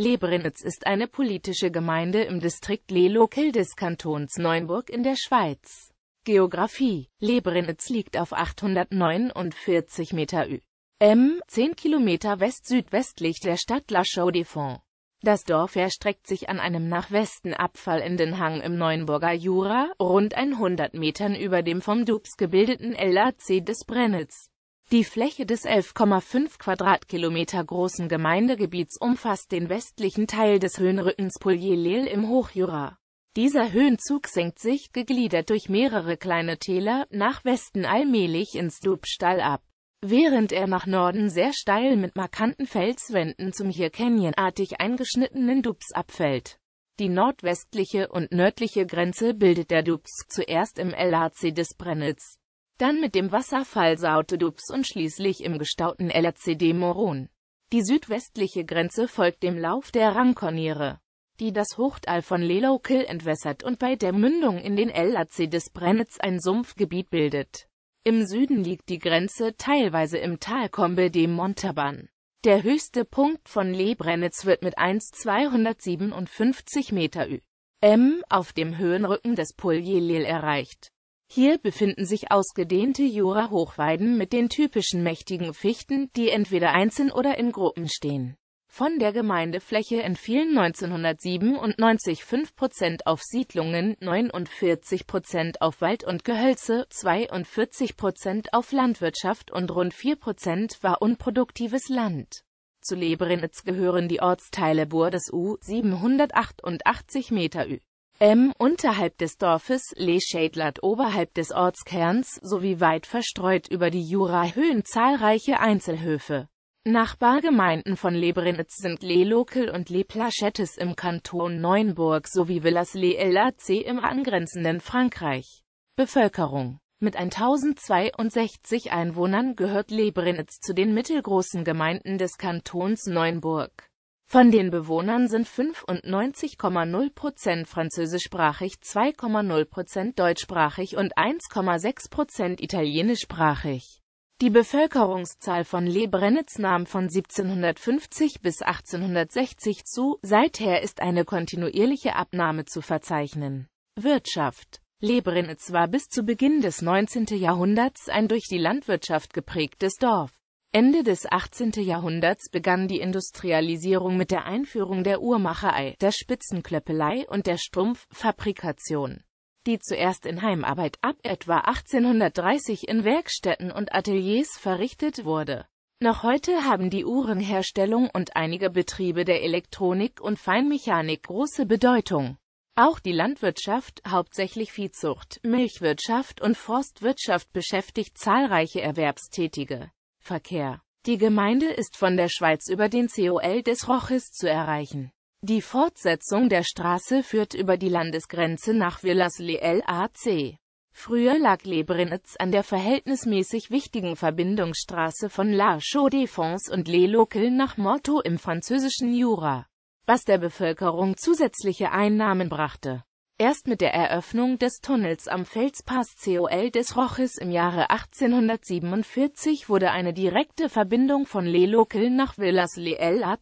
Lebrinitz ist eine politische Gemeinde im Distrikt Lelokil des Kantons Neunburg in der Schweiz. Geografie Lebrinitz liegt auf 849 Meter Ü. M, 10 Kilometer west-südwestlich der Stadt La Chaux-de-Fonds. Das Dorf erstreckt sich an einem nach Westen abfallenden Hang im Neuenburger Jura, rund 100 Metern über dem vom Dubs gebildeten LAC des Brennitz. Die Fläche des 11,5 Quadratkilometer großen Gemeindegebiets umfasst den westlichen Teil des Höhenrückens Pollierleel im Hochjura. Dieser Höhenzug senkt sich, gegliedert durch mehrere kleine Täler, nach Westen allmählich ins Dubstall ab, während er nach Norden sehr steil mit markanten Felswänden zum hier canyonartig eingeschnittenen Dubs abfällt. Die nordwestliche und nördliche Grenze bildet der Dubs zuerst im LAC des Brennitz dann mit dem Wasserfall Sautedups und schließlich im gestauten LCD Moron. Die südwestliche Grenze folgt dem Lauf der Ranconiere, die das Hochtal von Lelokil entwässert und bei der Mündung in den LAC des Brennitz ein Sumpfgebiet bildet. Im Süden liegt die Grenze teilweise im Tal Kombe de Montaban. Der höchste Punkt von Lebrenitz wird mit 1,257 Meter Ü. M auf dem Höhenrücken des Puljilil erreicht. Hier befinden sich ausgedehnte Jura-Hochweiden mit den typischen mächtigen Fichten, die entweder einzeln oder in Gruppen stehen. Von der Gemeindefläche entfielen 1997 5% auf Siedlungen, 49% auf Wald und Gehölze, 42% auf Landwirtschaft und rund 4% war unproduktives Land. Zu Leberinitz gehören die Ortsteile Bur des U 788 Meter Ü. M unterhalb des Dorfes Le Schädlat oberhalb des Ortskerns sowie weit verstreut über die Jurahöhen zahlreiche Einzelhöfe. Nachbargemeinden von Lebrinitz sind Le Lokel und Le Plachettes im Kanton Neuenburg sowie Villas Le LAC im angrenzenden Frankreich. Bevölkerung Mit 1062 Einwohnern gehört Lebrinitz zu den mittelgroßen Gemeinden des Kantons Neuenburg. Von den Bewohnern sind 95,0 französischsprachig, 2,0 deutschsprachig und 1,6 italienischsprachig. Die Bevölkerungszahl von Le Brennitz nahm von 1750 bis 1860 zu, seither ist eine kontinuierliche Abnahme zu verzeichnen. Wirtschaft Lebrinitz war bis zu Beginn des 19. Jahrhunderts ein durch die Landwirtschaft geprägtes Dorf. Ende des 18. Jahrhunderts begann die Industrialisierung mit der Einführung der Uhrmacherei, der Spitzenklöppelei und der Strumpffabrikation, die zuerst in Heimarbeit ab etwa 1830 in Werkstätten und Ateliers verrichtet wurde. Noch heute haben die Uhrenherstellung und einige Betriebe der Elektronik und Feinmechanik große Bedeutung. Auch die Landwirtschaft, hauptsächlich Viehzucht, Milchwirtschaft und Forstwirtschaft beschäftigt zahlreiche Erwerbstätige. Verkehr. Die Gemeinde ist von der Schweiz über den COL des Roches zu erreichen. Die Fortsetzung der Straße führt über die Landesgrenze nach Villas-le-Lac. Früher lag Lebrenitz an der verhältnismäßig wichtigen Verbindungsstraße von La chaux de fonds und Les Locaux nach Morteau im französischen Jura, was der Bevölkerung zusätzliche Einnahmen brachte. Erst mit der Eröffnung des Tunnels am Felspass Col des Roches im Jahre 1847 wurde eine direkte Verbindung von Les Local nach Villas-les-Lac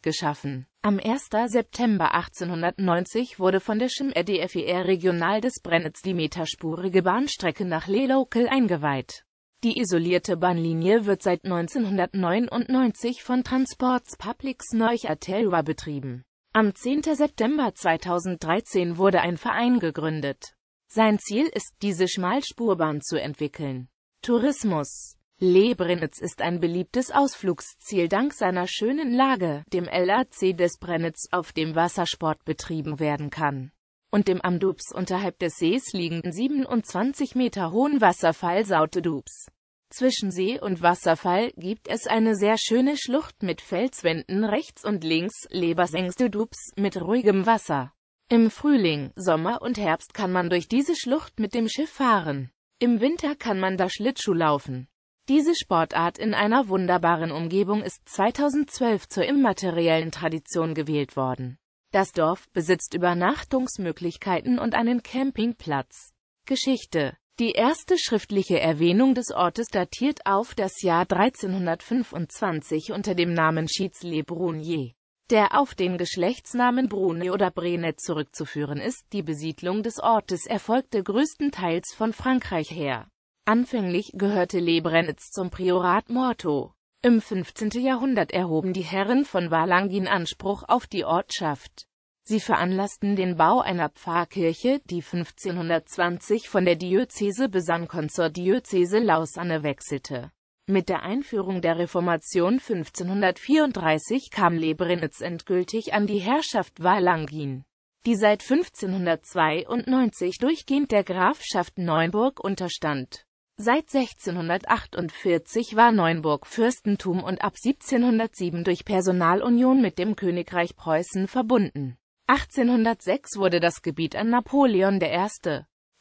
geschaffen. Am 1. September 1890 wurde von der Schim RDFER e Regional des Brennitz die meterspurige Bahnstrecke nach Les Local eingeweiht. Die isolierte Bahnlinie wird seit 1999 von Transports Publics Neuchatelwa betrieben. Am 10. September 2013 wurde ein Verein gegründet. Sein Ziel ist, diese Schmalspurbahn zu entwickeln. Tourismus Lebrenitz ist ein beliebtes Ausflugsziel dank seiner schönen Lage, dem LAC des Brennitz, auf dem Wassersport betrieben werden kann, und dem am Dubs unterhalb des Sees liegenden 27 Meter hohen Wasserfall Saute Dubs. Zwischen See und Wasserfall gibt es eine sehr schöne Schlucht mit Felswänden rechts und links, Lebersengs-Dudubs, mit ruhigem Wasser. Im Frühling, Sommer und Herbst kann man durch diese Schlucht mit dem Schiff fahren. Im Winter kann man da Schlittschuh laufen. Diese Sportart in einer wunderbaren Umgebung ist 2012 zur immateriellen Tradition gewählt worden. Das Dorf besitzt Übernachtungsmöglichkeiten und einen Campingplatz. Geschichte die erste schriftliche Erwähnung des Ortes datiert auf das Jahr 1325 unter dem Namen Schiezle-Brunier. Der auf den Geschlechtsnamen Brune oder Brenet zurückzuführen ist, die Besiedlung des Ortes erfolgte größtenteils von Frankreich her. Anfänglich gehörte Lebrenitz zum Priorat Morto. Im 15. Jahrhundert erhoben die Herren von Valangin Anspruch auf die Ortschaft. Sie veranlassten den Bau einer Pfarrkirche, die 1520 von der Diözese Besankon zur Diözese Lausanne wechselte. Mit der Einführung der Reformation 1534 kam Lebrenitz endgültig an die Herrschaft Walangien, die seit 1592 durchgehend der Grafschaft Neuenburg unterstand. Seit 1648 war Neuenburg Fürstentum und ab 1707 durch Personalunion mit dem Königreich Preußen verbunden. 1806 wurde das Gebiet an Napoleon I.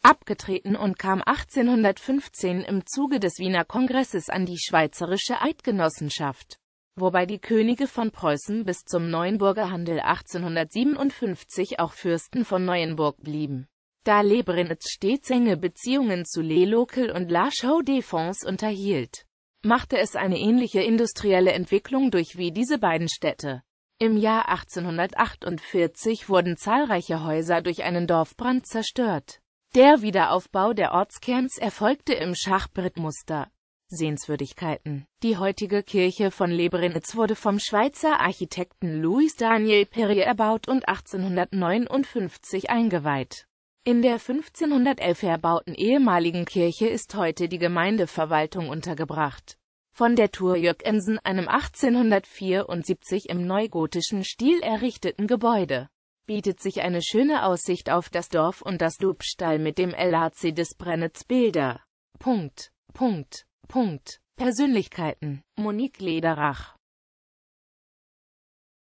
abgetreten und kam 1815 im Zuge des Wiener Kongresses an die Schweizerische Eidgenossenschaft, wobei die Könige von Preußen bis zum Neuenburger Handel 1857 auch Fürsten von Neuenburg blieben. Da Leberenitz stets enge Beziehungen zu Le Local und La Chaux-de-France unterhielt, machte es eine ähnliche industrielle Entwicklung durch wie diese beiden Städte. Im Jahr 1848 wurden zahlreiche Häuser durch einen Dorfbrand zerstört. Der Wiederaufbau der Ortskerns erfolgte im Schachbrettmuster. Sehenswürdigkeiten Die heutige Kirche von Lebrenitz wurde vom Schweizer Architekten Louis Daniel Perrier erbaut und 1859 eingeweiht. In der 1511 erbauten ehemaligen Kirche ist heute die Gemeindeverwaltung untergebracht von der Tour Jürgensen, einem 1874 im neugotischen Stil errichteten Gebäude, bietet sich eine schöne Aussicht auf das Dorf und das Dubstall mit dem LAC des Brennitz Bilder. Punkt. Punkt. Punkt. Persönlichkeiten Monique Lederach